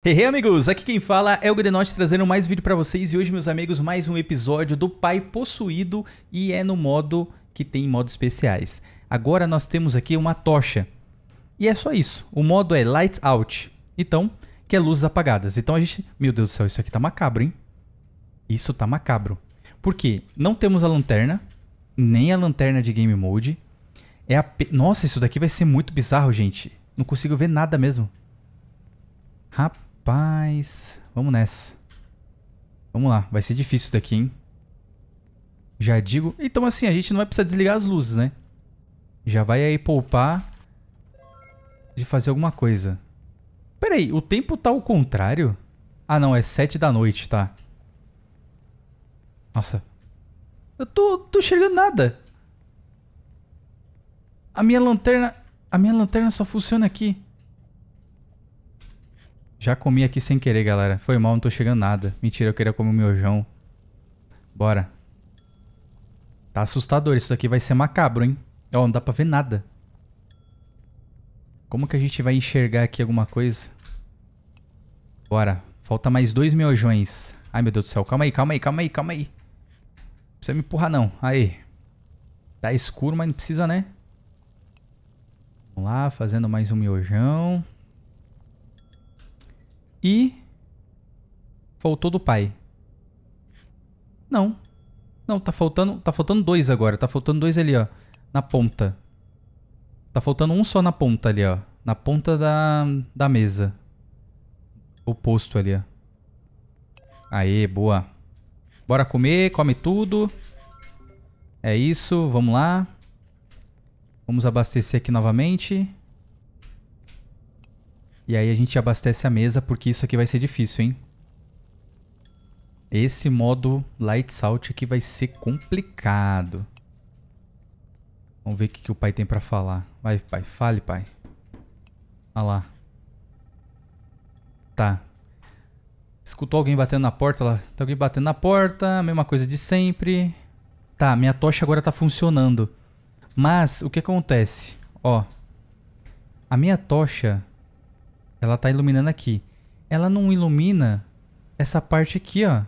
Hey, hey, amigos, aqui quem fala é o Grenot trazendo mais vídeo para vocês e hoje meus amigos mais um episódio do Pai Possuído e é no modo que tem modos especiais. Agora nós temos aqui uma tocha e é só isso, o modo é Light Out, então que é luzes apagadas. Então a gente, meu Deus do céu, isso aqui tá macabro, hein? Isso tá macabro. Porque não temos a lanterna, nem a lanterna de Game Mode. É a... Nossa, isso daqui vai ser muito bizarro, gente. Não consigo ver nada mesmo. Rapaz. Rapaz, vamos nessa. Vamos lá, vai ser difícil daqui, hein? Já digo... Então assim, a gente não vai precisar desligar as luzes, né? Já vai aí poupar de fazer alguma coisa. Pera aí, o tempo tá ao contrário? Ah não, é sete da noite, tá. Nossa. Eu tô, tô enxergando nada. A minha lanterna... A minha lanterna só funciona aqui. Já comi aqui sem querer, galera. Foi mal, não tô chegando nada. Mentira, eu queria comer o um miojão. Bora. Tá assustador. Isso aqui vai ser macabro, hein? Ó, não dá pra ver nada. Como que a gente vai enxergar aqui alguma coisa? Bora. Falta mais dois miojões. Ai, meu Deus do céu. Calma aí, calma aí, calma aí, calma aí. Não precisa me empurrar, não. Aí. Tá escuro, mas não precisa, né? Vamos lá, fazendo mais um miojão. E faltou do pai. Não. Não, tá faltando, tá faltando dois agora. Tá faltando dois ali, ó, na ponta. Tá faltando um só na ponta ali, ó, na ponta da da mesa. O posto ali, ó. Aê, boa. Bora comer, come tudo. É isso, vamos lá. Vamos abastecer aqui novamente. E aí a gente abastece a mesa, porque isso aqui vai ser difícil, hein? Esse modo Lights Out aqui vai ser complicado. Vamos ver o que, que o pai tem pra falar. Vai, pai. Fale, pai. Olha lá. Tá. Escutou alguém batendo na porta lá? Tá tem alguém batendo na porta, mesma coisa de sempre. Tá, minha tocha agora tá funcionando. Mas, o que acontece? Ó. A minha tocha ela está iluminando aqui. Ela não ilumina essa parte aqui, ó.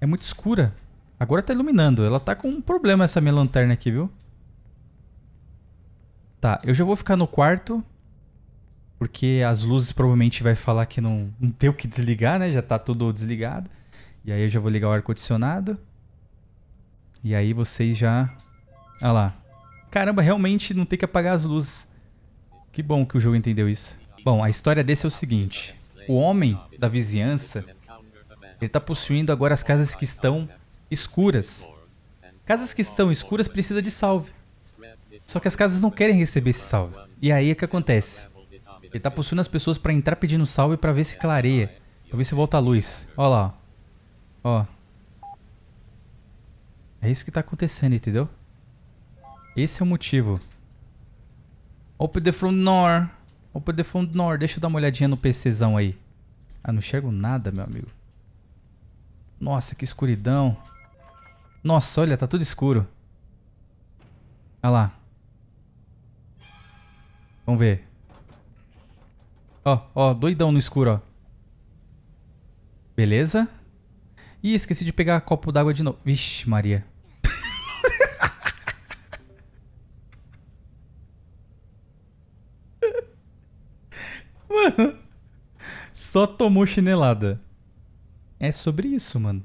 É muito escura. Agora está iluminando. Ela está com um problema essa minha lanterna aqui, viu? Tá, eu já vou ficar no quarto. Porque as luzes provavelmente vai falar que não, não tem o que desligar, né? Já está tudo desligado. E aí eu já vou ligar o ar-condicionado. E aí vocês já... Olha lá. Caramba, realmente não tem que apagar as luzes. Que bom que o jogo entendeu isso. Bom, a história desse é o seguinte: o homem da vizinhança ele está possuindo agora as casas que estão escuras. Casas que estão escuras precisa de salve. Só que as casas não querem receber esse salve. E aí o é que acontece? Ele está possuindo as pessoas para entrar pedindo salve para ver se clareia, para ver se volta a luz. Olha lá. Ó. É isso que está acontecendo, entendeu? Esse é o motivo. Open the front door. Vou poder fundo do norte. Deixa eu dar uma olhadinha no PCzão aí. Ah, não enxergo nada, meu amigo. Nossa, que escuridão. Nossa, olha, tá tudo escuro. Olha lá. Vamos ver. Ó, ó, doidão no escuro, ó. Beleza? Ih, esqueci de pegar copo d'água de novo. Vixe, Maria. só tomou chinelada. É sobre isso, mano.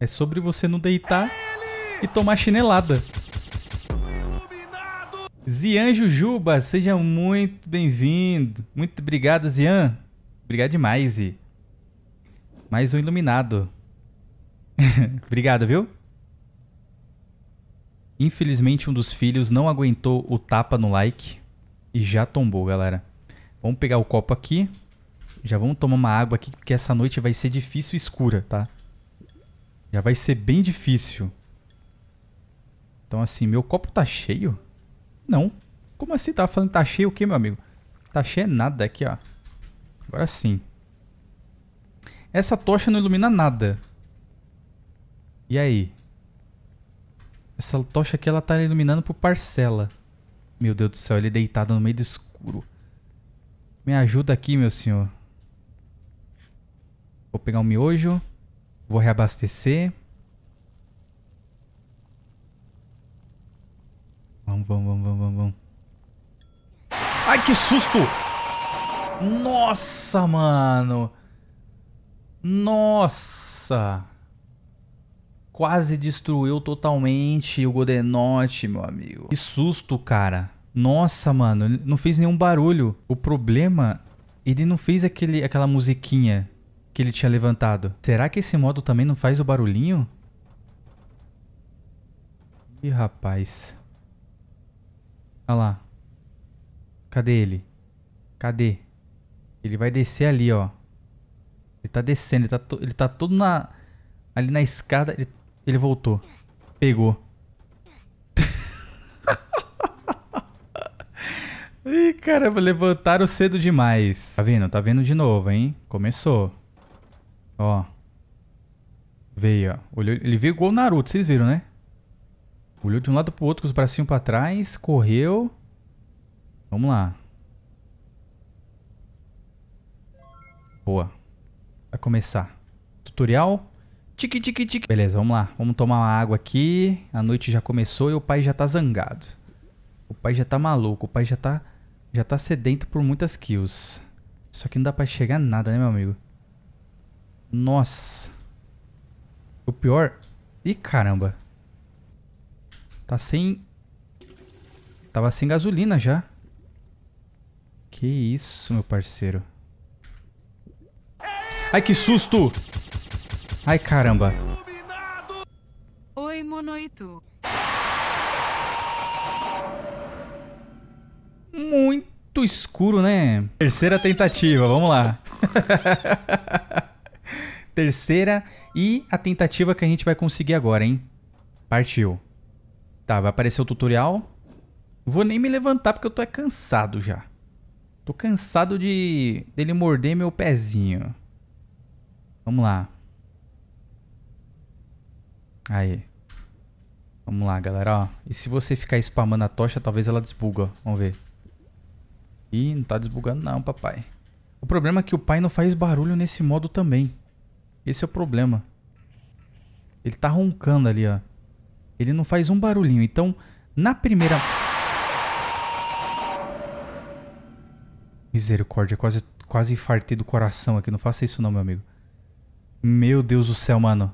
É sobre você não deitar e tomar chinelada. Zian Jujuba, seja muito bem-vindo. Muito obrigado, Zian. Obrigado demais, Zi. Mais um iluminado. obrigado, viu? Infelizmente, um dos filhos não aguentou o tapa no like e já tombou, galera. Vamos pegar o copo aqui. Já vamos tomar uma água aqui, porque essa noite vai ser difícil e escura, tá? Já vai ser bem difícil. Então, assim, meu copo tá cheio? Não. Como assim? Tava falando que tá cheio o quê, meu amigo? Tá cheio é nada aqui, ó. Agora sim. Essa tocha não ilumina nada. E aí? Essa tocha aqui, ela tá iluminando por parcela. Meu Deus do céu, ele é deitado no meio do escuro. Me ajuda aqui, meu senhor. Vou pegar um miojo. Vou reabastecer. Vamos, vamos, vamos, vamos, vamos. Ai, que susto! Nossa, mano! Nossa! Quase destruiu totalmente o Godenote, meu amigo. Que susto, cara. Nossa, mano, não fez nenhum barulho. O problema, ele não fez aquele, aquela musiquinha que ele tinha levantado. Será que esse modo também não faz o barulhinho? Ih, rapaz. Olha lá. Cadê ele? Cadê? Ele vai descer ali, ó. Ele tá descendo, ele tá, ele tá todo na... Ali na escada. Ele, ele voltou. Pegou. Ih, caramba, levantaram cedo demais. Tá vendo? Tá vendo de novo, hein? Começou. Ó. Veio, ó. Olhou, ele veio igual o Naruto, vocês viram, né? Olhou de um lado pro outro com os bracinhos pra trás, correu. Vamos lá. Boa. Vai começar. Tutorial. Tique, tique, tique. Beleza, vamos lá. Vamos tomar uma água aqui. A noite já começou e o pai já tá zangado. O pai já tá maluco. O pai já tá, já tá sedento por muitas kills. Só que não dá pra chegar nada, né, meu amigo? Nossa. O pior... Ih, caramba. Tá sem... Tava sem gasolina já. Que isso, meu parceiro. Ai, que susto! Ai, caramba. Oi, monoito. Muito escuro, né? Terceira tentativa, vamos lá. terceira e a tentativa que a gente vai conseguir agora, hein? Partiu. Tá, vai aparecer o tutorial. Vou nem me levantar porque eu tô é cansado já. Tô cansado de dele morder meu pezinho. Vamos lá. Aí. Vamos lá, galera, ó. E se você ficar spamando a tocha, talvez ela desbuga, Vamos ver. Ih, não tá desbugando não, papai. O problema é que o pai não faz barulho nesse modo também. Esse é o problema. Ele tá roncando ali, ó. Ele não faz um barulhinho. Então, na primeira... Misericórdia, quase, quase infartei do coração aqui. Não faça isso não, meu amigo. Meu Deus do céu, mano.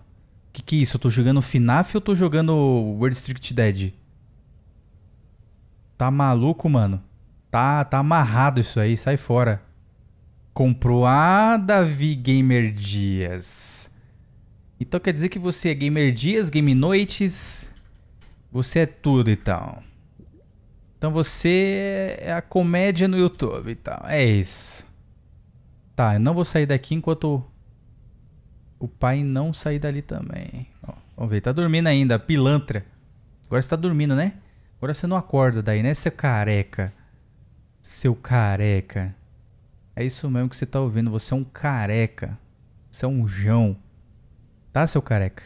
Que que é isso? Eu tô jogando FNAF ou tô jogando World Strict Dead? Tá maluco, mano? Tá, tá amarrado isso aí. Sai fora comprou. A Davi Gamer Dias. Então quer dizer que você é Gamer Dias, Game Noites. Você é tudo e então. tal. Então você é a comédia no YouTube e então. tal. É isso. Tá, eu não vou sair daqui enquanto o pai não sair dali também. Ó, vamos ver, tá dormindo ainda, pilantra. Agora você tá dormindo, né? Agora você não acorda daí, né, seu careca? Seu careca. É isso mesmo que você tá ouvindo. Você é um careca. Você é um jão. Tá, seu careca?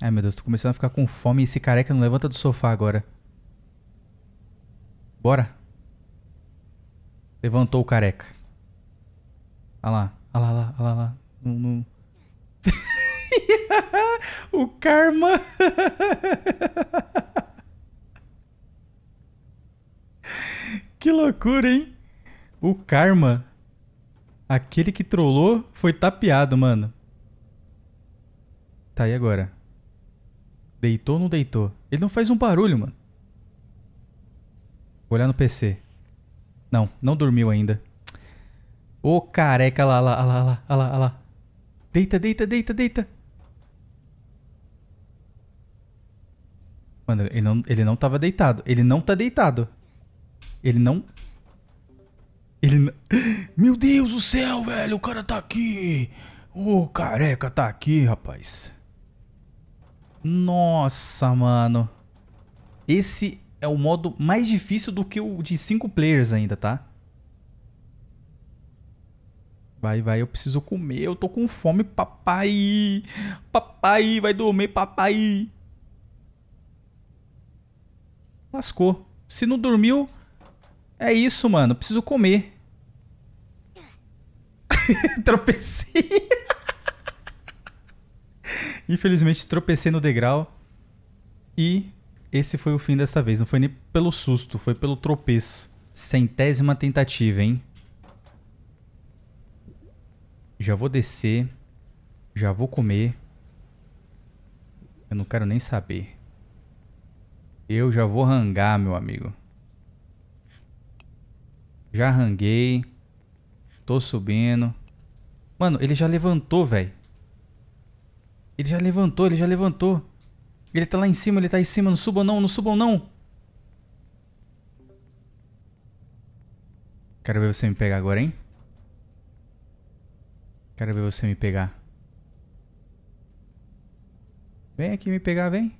Ai, meu Deus, tô começando a ficar com fome e esse careca não levanta do sofá agora. Bora. Levantou o careca. Olha lá, olha lá, olha lá, olha lá. Não, não... o karma. que loucura, hein? O Karma, aquele que trollou, foi tapeado, mano. Tá, aí agora? Deitou ou não deitou? Ele não faz um barulho, mano. Vou olhar no PC. Não, não dormiu ainda. Ô oh, careca, lá, lá, lá, lá, lá, lá, lá. Deita, deita, deita, deita. Mano, ele não, ele não tava deitado. Ele não tá deitado. Ele não ele Meu Deus do céu, velho, o cara tá aqui. O careca tá aqui, rapaz. Nossa, mano. Esse é o modo mais difícil do que o de 5 players ainda, tá? Vai, vai, eu preciso comer, eu tô com fome, papai. Papai, vai dormir, papai. Lascou. Se não dormiu, é isso, mano. Preciso comer. tropecei. Infelizmente, tropecei no degrau. E esse foi o fim dessa vez. Não foi nem pelo susto, foi pelo tropeço. Centésima tentativa, hein? Já vou descer. Já vou comer. Eu não quero nem saber. Eu já vou rangar, meu amigo. Já ranguei. Tô subindo. Mano, ele já levantou, velho. Ele já levantou, ele já levantou. Ele tá lá em cima, ele tá em cima. Não subam não, não subam não. Quero ver você me pegar agora, hein? Quero ver você me pegar. Vem aqui me pegar, vem.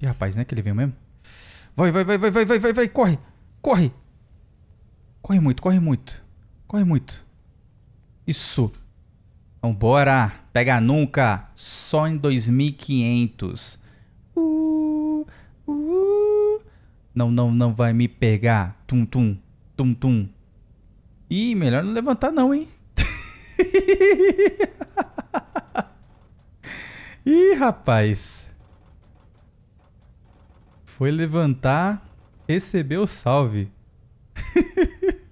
Ih, rapaz, não é que ele veio mesmo? Vai, vai, vai, vai, vai, vai, vai, vai, corre! Corre! Corre muito, corre muito. Corre muito. Isso. Vambora! Então, Pega nunca! Só em 2500. Uh, uh, uh. Não, não, não vai me pegar. Tum, tum. Tum, tum. Ih, melhor não levantar não, hein? Ih, rapaz. Foi levantar, recebeu o salve.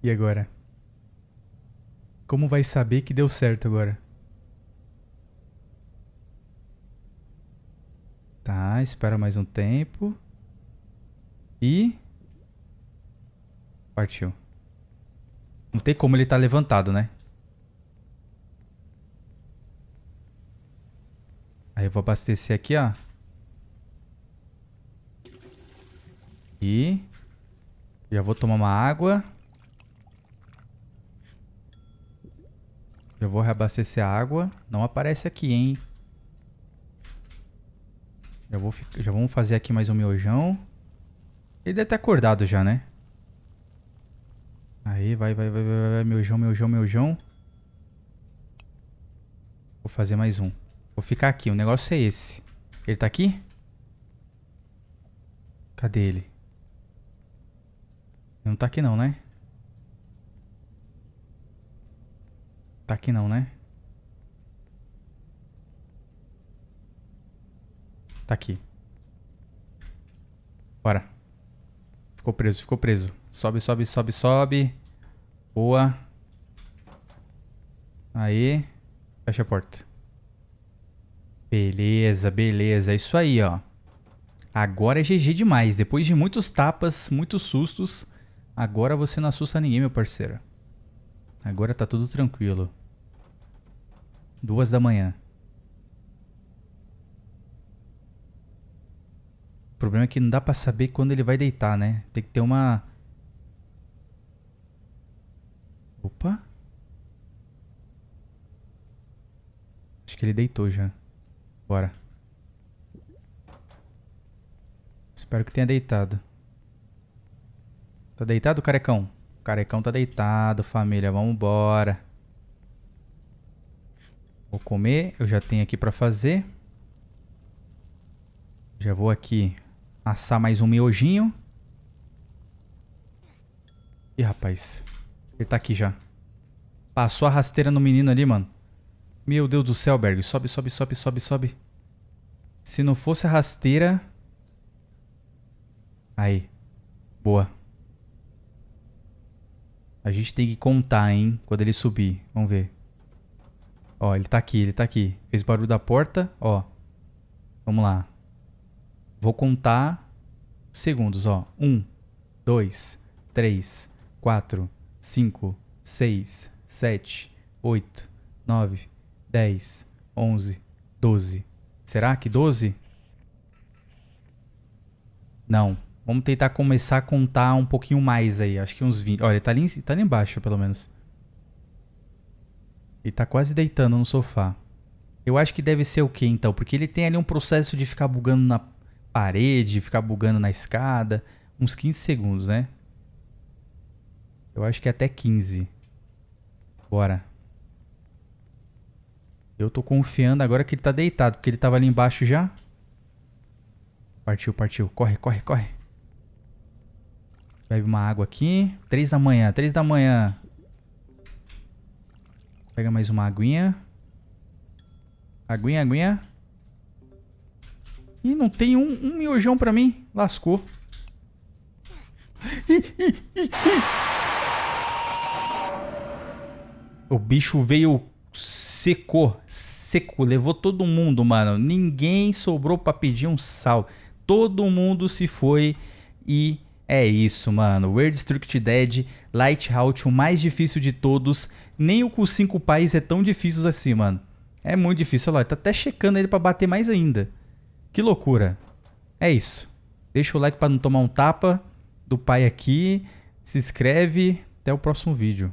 e agora? Como vai saber que deu certo agora? Tá, espera mais um tempo. E. Partiu. Não tem como ele estar tá levantado, né? Aí eu vou abastecer aqui, ó. E... Já vou tomar uma água. Já vou reabastecer a água. Não aparece aqui, hein? Já, vou ficar, já vamos fazer aqui mais um miojão. Ele deve estar acordado já, né? Aí, vai, vai, vai, vai, vai, miojão, miojão, miojão. Vou fazer mais um. Vou ficar aqui. O negócio é esse. Ele tá aqui? Cadê ele? ele não tá aqui não, né? Tá aqui não, né? Tá aqui. Bora. Ficou preso, ficou preso. Sobe, sobe, sobe, sobe. Boa. Aí. Fecha a porta. Beleza, beleza. É isso aí, ó. Agora é GG demais. Depois de muitos tapas, muitos sustos, agora você não assusta ninguém, meu parceiro. Agora tá tudo tranquilo. Duas da manhã. O problema é que não dá pra saber quando ele vai deitar, né? Tem que ter uma... Opa. Acho que ele deitou já. Bora. Espero que tenha deitado. Tá deitado, carecão? carecão tá deitado, família. Vamos Vou comer. Eu já tenho aqui pra fazer. Já vou aqui assar mais um miojinho. Ih, rapaz. Ele tá aqui já. Passou a rasteira no menino ali, mano. Meu Deus do céu, Berg. Sobe, sobe, sobe, sobe, sobe. Se não fosse a rasteira... Aí. Boa. A gente tem que contar, hein? Quando ele subir. Vamos ver. Ó, ele tá aqui, ele tá aqui. Fez barulho da porta, ó. Vamos lá. Vou contar segundos, ó. Um, dois, três, quatro, cinco, seis, sete, oito, nove, 10, 11, 12. Será que 12? Não. Vamos tentar começar a contar um pouquinho mais aí. Acho que uns 20. Olha, ele tá ali, tá ali embaixo, pelo menos. Ele tá quase deitando no sofá. Eu acho que deve ser o quê, então? Porque ele tem ali um processo de ficar bugando na parede, ficar bugando na escada. Uns 15 segundos, né? Eu acho que é até 15. Bora. Eu tô confiando agora que ele tá deitado, porque ele tava ali embaixo já. Partiu, partiu. Corre, corre, corre. Bebe uma água aqui. Três da manhã, três da manhã. Pega mais uma aguinha. Aguinha, aguinha. Ih, não tem um, um miojão pra mim. Lascou. O bicho veio secou, seco, levou todo mundo, mano. Ninguém sobrou para pedir um sal. Todo mundo se foi e é isso, mano. Weird Strict Dead, Lighthouse, o mais difícil de todos. Nem o com cinco pais é tão difícil assim, mano. É muito difícil, olha lá. Tá até checando ele para bater mais ainda. Que loucura. É isso. Deixa o like para não tomar um tapa do pai aqui. Se inscreve. Até o próximo vídeo.